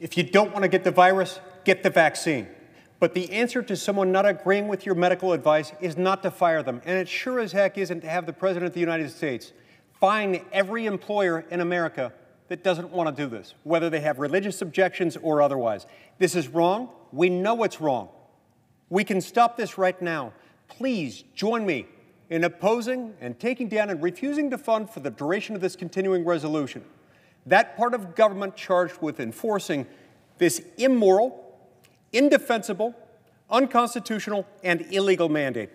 If you don't want to get the virus, get the vaccine. But the answer to someone not agreeing with your medical advice is not to fire them, and it sure as heck isn't to have the President of the United States fine every employer in America that doesn't want to do this, whether they have religious objections or otherwise. This is wrong. We know it's wrong. We can stop this right now. Please join me in opposing and taking down and refusing to fund for the duration of this continuing resolution that part of government charged with enforcing this immoral, indefensible, unconstitutional, and illegal mandate.